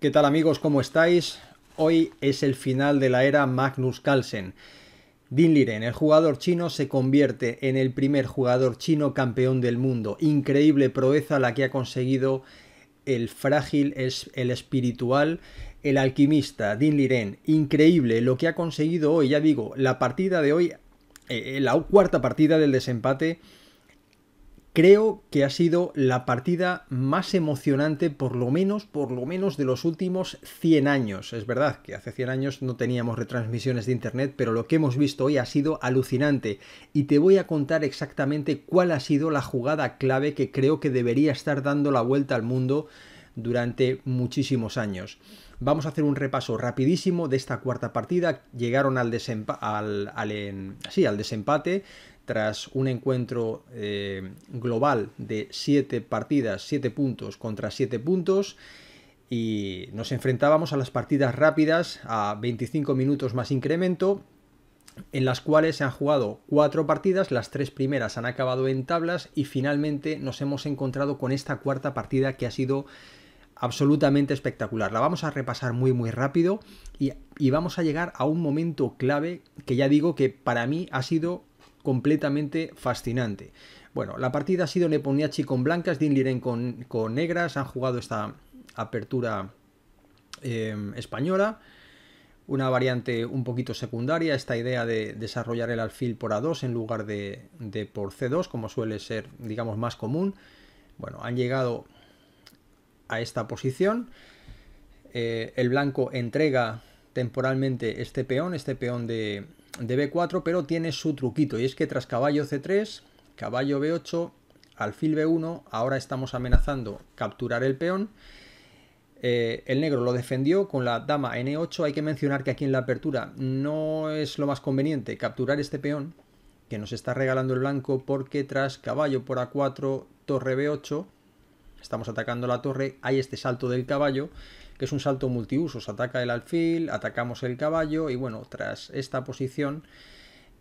¿Qué tal amigos? ¿Cómo estáis? Hoy es el final de la era Magnus Carlsen. Din Liren, el jugador chino, se convierte en el primer jugador chino campeón del mundo. Increíble proeza la que ha conseguido el frágil, el espiritual, el alquimista Din Liren. Increíble lo que ha conseguido hoy, ya digo, la partida de hoy, eh, eh, la cuarta partida del desempate creo que ha sido la partida más emocionante, por lo menos, por lo menos de los últimos 100 años. Es verdad que hace 100 años no teníamos retransmisiones de internet, pero lo que hemos visto hoy ha sido alucinante. Y te voy a contar exactamente cuál ha sido la jugada clave que creo que debería estar dando la vuelta al mundo durante muchísimos años. Vamos a hacer un repaso rapidísimo de esta cuarta partida. Llegaron al, al desempate tras un encuentro eh, global de 7 partidas, 7 puntos contra 7 puntos. Y nos enfrentábamos a las partidas rápidas a 25 minutos más incremento, en las cuales se han jugado 4 partidas, las 3 primeras han acabado en tablas y finalmente nos hemos encontrado con esta cuarta partida que ha sido absolutamente espectacular. La vamos a repasar muy muy rápido y, y vamos a llegar a un momento clave que ya digo que para mí ha sido completamente fascinante. Bueno, la partida ha sido Neponiachi con blancas, Dinliren con, con negras, han jugado esta apertura em, española, una variante un poquito secundaria, esta idea de desarrollar el alfil por A2 en lugar de, de por C2, como suele ser, digamos, más común. Bueno, han llegado a esta posición. Eh, el blanco entrega temporalmente este peón, este peón de, de B4, pero tiene su truquito, y es que tras caballo C3, caballo B8, alfil B1, ahora estamos amenazando capturar el peón. Eh, el negro lo defendió con la dama N8, hay que mencionar que aquí en la apertura no es lo más conveniente capturar este peón, que nos está regalando el blanco, porque tras caballo por A4, torre B8, estamos atacando la torre, hay este salto del caballo, que es un salto multiusos. Ataca el alfil, atacamos el caballo y bueno, tras esta posición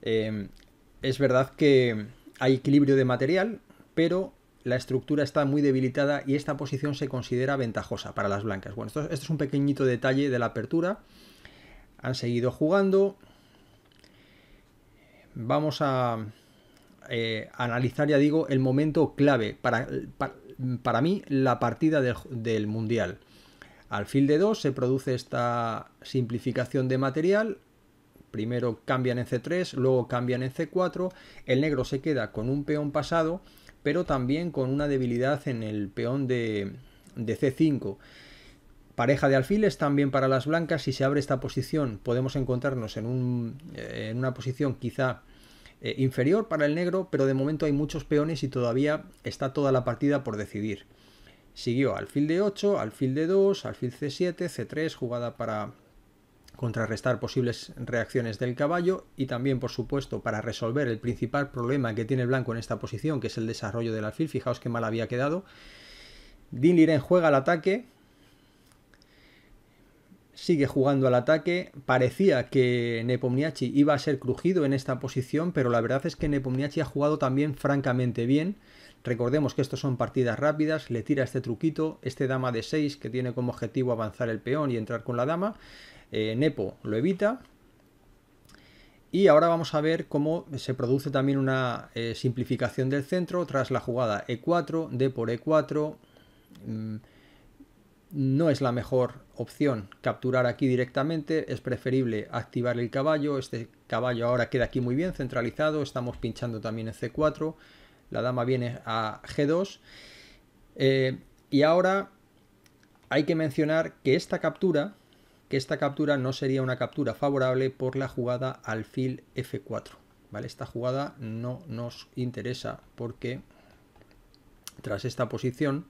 em, es verdad que hay equilibrio de material, pero la estructura está muy debilitada y esta posición se considera ventajosa para las blancas. Bueno, esto, es un pequeñito detalle de la apertura. Han seguido jugando. Vamos a eh, analizar, ya digo, el momento clave para, para, mí, la partida del Mundial. Alfil de 2 se produce esta simplificación de material. Primero cambian en C3, luego cambian en C4. El negro se queda con un peón pasado, pero también con una debilidad en el peón de, C5. Pareja de alfiles también para las blancas. Si se abre esta posición podemos encontrarnos en, eh, una posición quizá eh, inferior para el negro, pero de momento hay muchos peones y todavía está toda la partida por decidir. Siguió alfil de 8, alfil de 2, alfil c7, c3, jugada para contrarrestar posibles reacciones del caballo y también, por supuesto, para resolver el principal problema que tiene el blanco en esta posición, que es el desarrollo del alfil. Fijaos qué mal había quedado. Din Liren juega al ataque, sigue jugando al ataque. Parecía que Nepomniachi iba a ser crujido en esta posición, pero la verdad es que Nepomniachi ha jugado también francamente bien. Recordemos que estos son partidas rápidas, le tira este truquito, este dama de 6 que tiene como objetivo avanzar el peón y entrar con la dama, eh, Nepo lo evita, y ahora vamos a ver cómo se produce también una eh, simplificación del centro tras la jugada E4, D por E4. Mm, no es la mejor opción capturar aquí directamente, es preferible activar el caballo. Este caballo ahora queda aquí muy bien centralizado, estamos pinchando también en C4 la dama viene a G2. Eh, y ahora hay que mencionar que esta captura, que esta captura no sería una captura favorable por la jugada alfil F4. ¿vale? Esta jugada no nos interesa porque tras esta posición,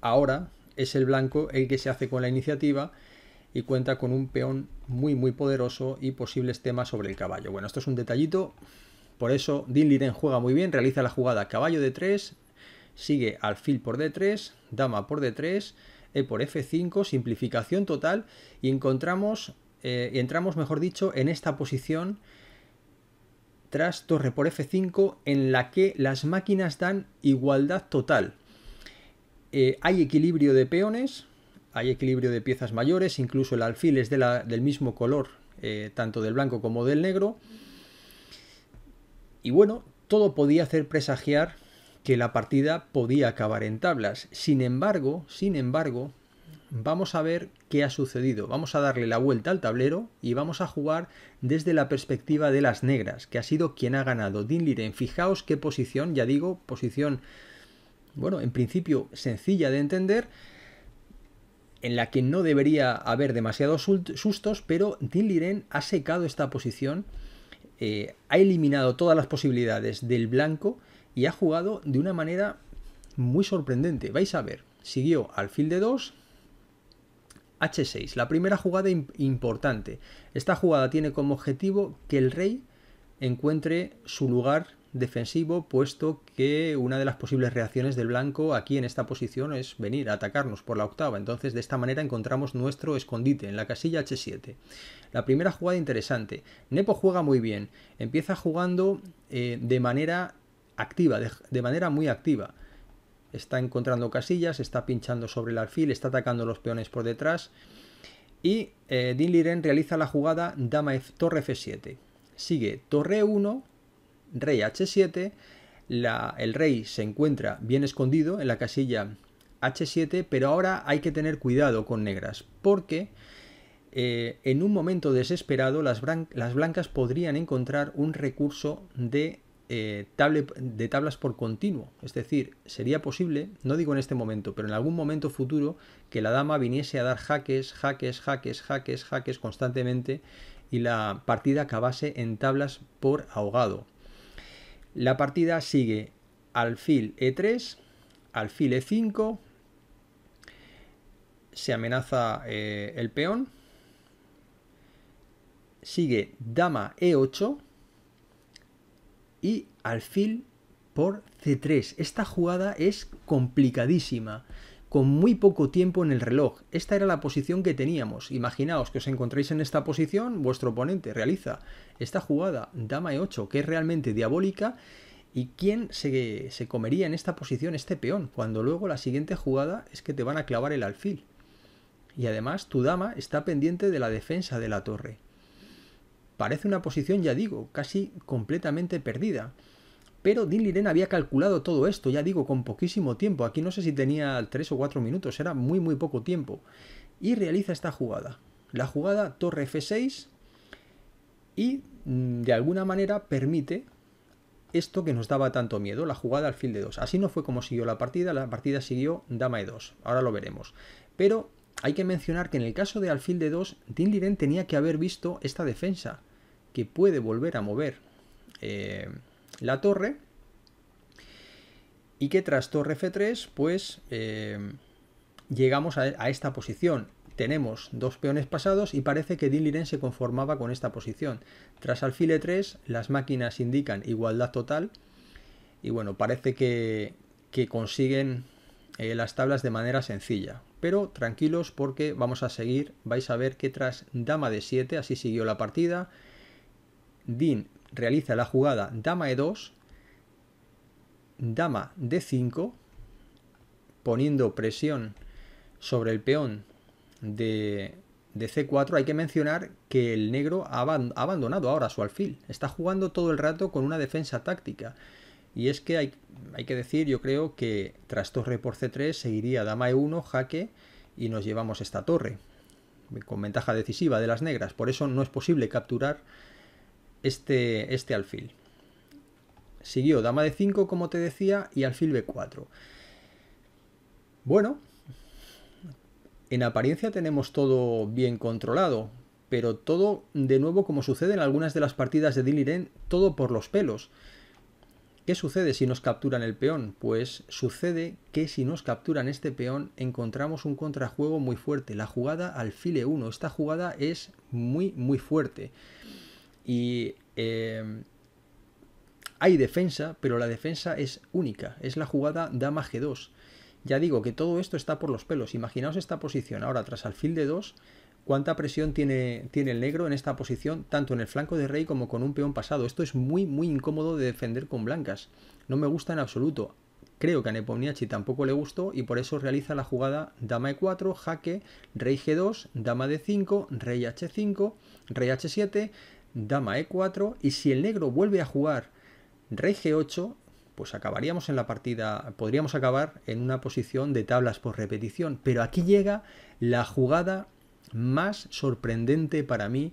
ahora es el blanco el que se hace con la iniciativa y cuenta con un peón muy muy poderoso y posibles temas sobre el caballo. Bueno, esto es un detallito por eso Din Liden juega muy bien, realiza la jugada caballo de 3, sigue alfil por d3, dama por d3, e por f5, simplificación total y encontramos, eh, entramos mejor dicho, en esta posición tras torre por f5 en la que las máquinas dan igualdad total. Eh, hay equilibrio de peones, hay equilibrio de piezas mayores, incluso el alfil es del mismo color, eh, tanto del blanco como del negro. Y bueno, todo podía hacer presagiar que la partida podía acabar en tablas. Sin embargo, sin embargo, vamos a ver qué ha sucedido. Vamos a darle la vuelta al tablero y vamos a jugar desde la perspectiva de las negras, que ha sido quien ha ganado. Din Liren, fijaos qué posición, ya digo, posición, bueno, en principio sencilla de entender, en la que no debería haber demasiados sustos, pero Din Liren ha secado esta posición eh, ha eliminado todas las posibilidades del blanco y ha jugado de una manera muy sorprendente. Vais a ver, siguió alfil de 2, H6, la primera jugada importante. Esta jugada tiene como objetivo que el rey encuentre su lugar defensivo, puesto que una de las posibles reacciones del blanco aquí en esta posición es venir a atacarnos por la octava. Entonces, de esta manera encontramos nuestro escondite en la casilla H7. La primera jugada interesante. Nepo juega muy bien. Empieza jugando eh, de manera activa, de, manera muy activa. Está encontrando casillas, está pinchando sobre el alfil, está atacando los peones por detrás. Y eh, realiza la jugada dama torre F7. Sigue torre 1 rey h7, el rey se encuentra bien escondido en la casilla h7, pero ahora hay que tener cuidado con negras, porque eh, en un momento desesperado las, blancas podrían encontrar un recurso de, eh, de tablas por continuo. Es decir, sería posible, no digo en este momento, pero en algún momento futuro, que la dama viniese a dar jaques, jaques, jaques, jaques, jaques constantemente y la partida acabase en tablas por ahogado. La partida sigue alfil e3, alfil e5, se amenaza eh, el peón, sigue dama e8 y alfil por c3. Esta jugada es complicadísima con muy poco tiempo en el reloj. Esta era la posición que teníamos. Imaginaos que os encontréis en esta posición, vuestro oponente realiza esta jugada, dama e8, que es realmente diabólica. ¿Y quién se, se comería en esta posición este peón? Cuando luego la siguiente jugada es que te van a clavar el alfil. Y además tu dama está pendiente de la defensa de la torre. Parece una posición, ya digo, casi completamente perdida. Pero Din Liren había calculado todo esto, ya digo, con poquísimo tiempo. Aquí no sé si tenía 3 o 4 minutos, era muy, muy poco tiempo. Y realiza esta jugada. La jugada torre F6 y mm, de alguna manera permite esto que nos daba tanto miedo, la jugada alfil de 2. Así no fue como siguió la partida, la partida siguió dama E2. Ahora lo veremos. Pero hay que mencionar que en el caso de alfil de 2, Din Liren tenía que haber visto esta defensa, que puede volver a mover. Eh, la torre. Y que tras torre F3, pues eh, llegamos a, esta posición. Tenemos dos peones pasados y parece que Din se conformaba con esta posición. Tras alfil E3, las máquinas indican igualdad total. Y bueno, parece que, que consiguen eh, las tablas de manera sencilla. Pero tranquilos porque vamos a seguir. Vais a ver que tras dama de 7, así siguió la partida, Din realiza la jugada dama e2, dama d5, poniendo presión sobre el peón de, c4. Hay que mencionar que el negro ha abandonado ahora su alfil. Está jugando todo el rato con una defensa táctica. Y es que hay, hay que decir, yo creo que tras torre por c3 seguiría dama e1, jaque, y nos llevamos esta torre con ventaja decisiva de las negras. Por eso no es posible capturar este, este alfil. Siguió dama de 5, como te decía, y alfil b4. Bueno, en apariencia tenemos todo bien controlado, pero todo, de nuevo, como sucede en algunas de las partidas de Diliren, todo por los pelos. ¿Qué sucede si nos capturan el peón? Pues sucede que si nos capturan este peón encontramos un contrajuego muy fuerte. La jugada alfil 1. E esta jugada es muy, muy fuerte. Y em, hay defensa, pero la defensa es única. Es la jugada dama G2. Ya digo que todo esto está por los pelos. Imaginaos esta posición. Ahora, tras alfil de 2, cuánta presión tiene, tiene, el negro en esta posición, tanto en el flanco de rey como con un peón pasado. Esto es muy, muy incómodo de defender con blancas. No me gusta en absoluto. Creo que a Nepomniachtchi tampoco le gustó y por eso realiza la jugada dama e4, jaque, rey g2, dama d5, rey h5, rey h7, dama e4 y si el negro vuelve a jugar rey g8, pues acabaríamos en la partida, podríamos acabar en una posición de tablas por repetición, pero aquí llega la jugada más sorprendente para mí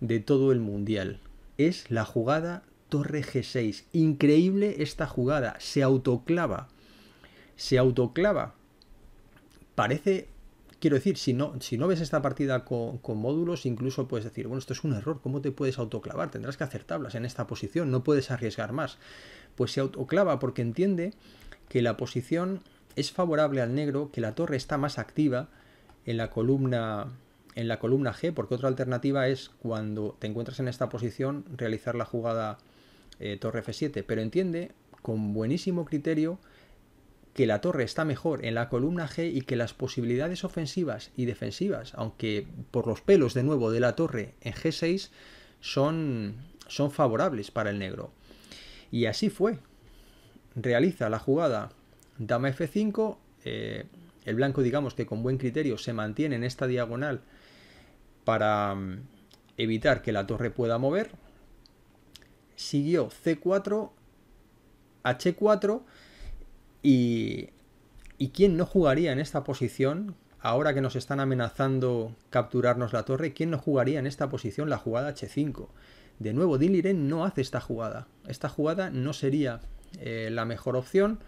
de todo el mundial. Es la jugada torre g6. Increíble esta jugada, se autoclava. Se autoclava. Parece Quiero decir, si no, ves esta partida con, módulos, incluso puedes decir, bueno, esto es un error, ¿cómo te puedes autoclavar? Tendrás que hacer tablas en esta posición, no puedes arriesgar más. Pues se autoclava porque entiende que la posición es favorable al negro, que la torre está más activa en la columna en la columna G, porque otra alternativa es cuando te encuentras en esta posición realizar la jugada eh, torre F7, pero entiende con buenísimo criterio que la torre está mejor en la columna G y que las posibilidades ofensivas y defensivas, aunque por los pelos de nuevo de la torre en G6, son, son favorables para el negro. Y así fue. Realiza la jugada dama F5, eh, el blanco digamos que con buen criterio se mantiene en esta diagonal para mm, evitar que la torre pueda mover. Siguió C4, H4 y, quién no jugaría en esta posición? Ahora que nos están amenazando capturarnos la torre, ¿quién no jugaría en esta posición la jugada H5? De nuevo, Diliren no hace esta jugada. Esta jugada no sería eh, la mejor opción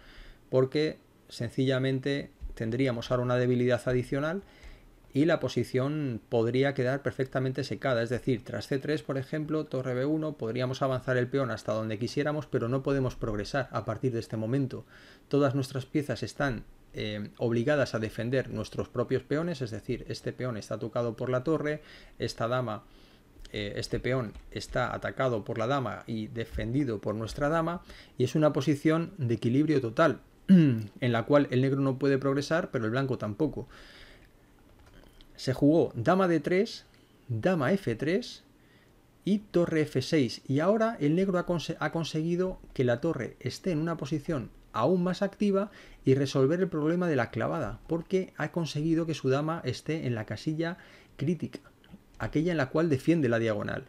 porque sencillamente tendríamos ahora una debilidad adicional y la posición podría quedar perfectamente secada. Es decir, tras C3, por ejemplo, torre B1, podríamos avanzar el peón hasta donde quisiéramos, pero no podemos progresar a partir de este momento. Todas nuestras piezas están eh, obligadas a defender nuestros propios peones, es decir, este peón está tocado por la torre, esta dama, eh, este peón está atacado por la dama y defendido por nuestra dama, y es una posición de equilibrio total, en la cual el negro no puede progresar, pero el blanco tampoco se jugó dama d3, dama f3 y torre f6. Y ahora el negro ha, conseguido que la torre esté en una posición aún más activa y resolver el problema de la clavada, porque ha conseguido que su dama esté en la casilla crítica, aquella en la cual defiende la diagonal.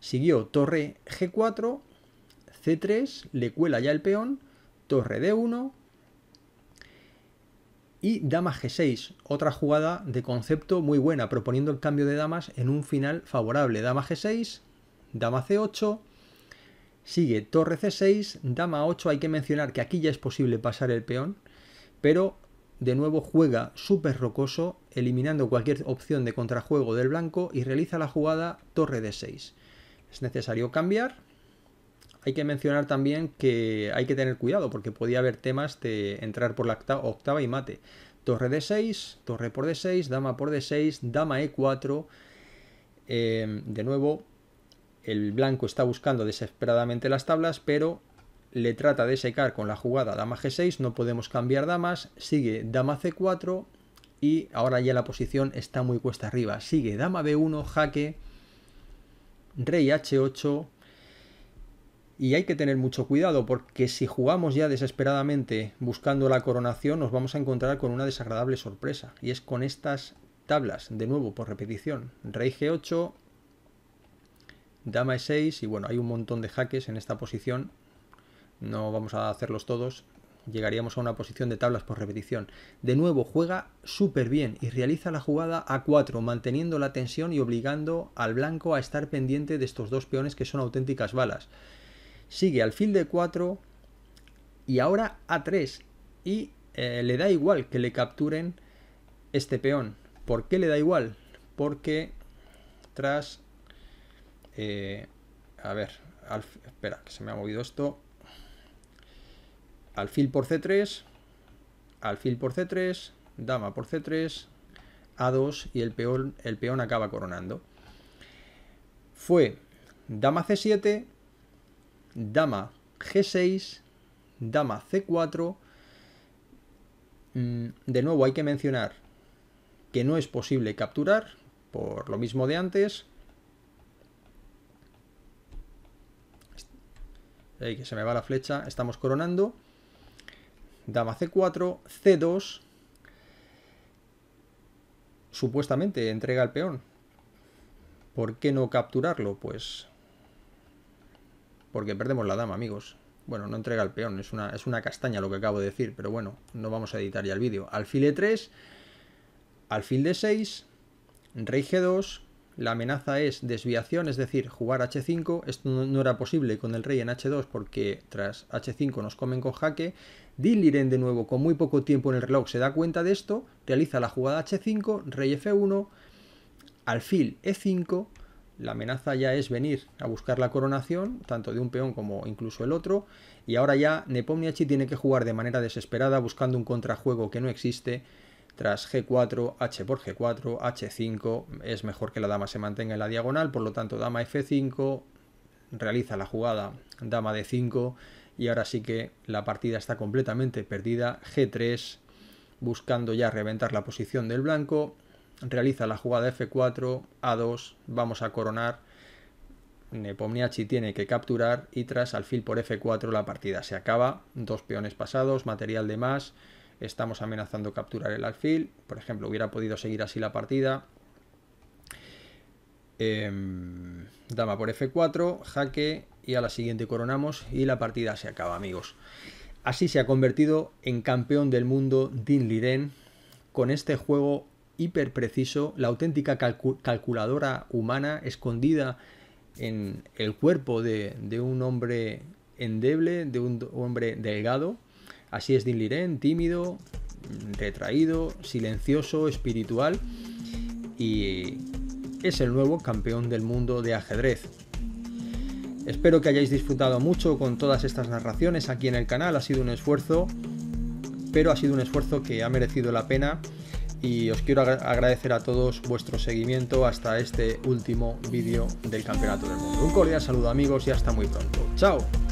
Siguió torre g4, c3, le cuela ya el peón, torre d1, y dama g6, otra jugada de concepto muy buena, proponiendo el cambio de damas en un final favorable. Dama g6, dama c8, sigue torre c6, dama 8, hay que mencionar que aquí ya es posible pasar el peón, pero de nuevo juega súper rocoso, eliminando cualquier opción de contrajuego del blanco y realiza la jugada torre d6. Es necesario cambiar, hay que mencionar también que hay que tener cuidado porque podía haber temas de entrar por la octava y mate. Torre D6, torre por D6, dama por D6, dama E4. Em, de nuevo, el blanco está buscando desesperadamente las tablas, pero le trata de secar con la jugada dama G6, no podemos cambiar damas, sigue dama C4 y ahora ya la posición está muy cuesta arriba. Sigue dama B1, jaque, rey H8, y hay que tener mucho cuidado porque si jugamos ya desesperadamente buscando la coronación nos vamos a encontrar con una desagradable sorpresa. Y es con estas tablas, de nuevo por repetición. Rey G8, Dama E6 y bueno, hay un montón de jaques en esta posición. No vamos a hacerlos todos. Llegaríamos a una posición de tablas por repetición. De nuevo, juega súper bien y realiza la jugada a 4, manteniendo la tensión y obligando al blanco a estar pendiente de estos dos peones que son auténticas balas sigue alfil de 4 y ahora a3 y eh, le da igual que le capturen este peón. ¿Por qué le da igual? Porque tras... Eh, a ver, espera, que se me ha movido esto. Alfil por c3, alfil por c3, dama por c3, a2 y el peón, el peón acaba coronando. Fue dama c7, dama G6, dama C4. Mm, de nuevo hay que mencionar que no es posible capturar, por lo mismo de antes. que se me va la flecha, estamos coronando. Dama C4, C2. Supuestamente entrega el peón. ¿Por qué no capturarlo? Pues porque perdemos la dama, amigos. Bueno, no entrega el peón, es una, es una castaña lo que acabo de decir, pero bueno, no vamos a editar ya el vídeo. Alfil E3, alfil D6, rey G2, la amenaza es desviación, es decir, jugar H5. Esto no, era posible con el rey en H2 porque tras H5 nos comen con jaque. Diliren de nuevo con muy poco tiempo en el reloj se da cuenta de esto, realiza la jugada H5, rey F1, alfil E5, la amenaza ya es venir a buscar la coronación, tanto de un peón como incluso el otro, y ahora ya Nepomniachtchi tiene que jugar de manera desesperada buscando un contrajuego que no existe. Tras G4, H por G4, H5, es mejor que la dama se mantenga en la diagonal, por lo tanto dama F5, realiza la jugada dama D5 y ahora sí que la partida está completamente perdida, G3 buscando ya reventar la posición del blanco, realiza la jugada F4, A2, vamos a coronar, Nepomniachi tiene que capturar y tras alfil por F4 la partida se acaba, dos peones pasados, material de más, estamos amenazando capturar el alfil, por ejemplo hubiera podido seguir así la partida, em, dama por F4, jaque y a la siguiente coronamos y la partida se acaba amigos. Así se ha convertido en campeón del mundo Din Liren con este juego hiperpreciso, la auténtica calculadora humana escondida en el cuerpo de, un hombre endeble, de un hombre delgado. Así es Liren, tímido, retraído, silencioso, espiritual y es el nuevo campeón del mundo de ajedrez. Espero que hayáis disfrutado mucho con todas estas narraciones aquí en el canal, ha sido un esfuerzo, pero ha sido un esfuerzo que ha merecido la pena y os quiero agradecer a todos vuestro seguimiento hasta este último vídeo del Campeonato del Mundo. Un cordial saludo amigos y hasta muy pronto. ¡Chao!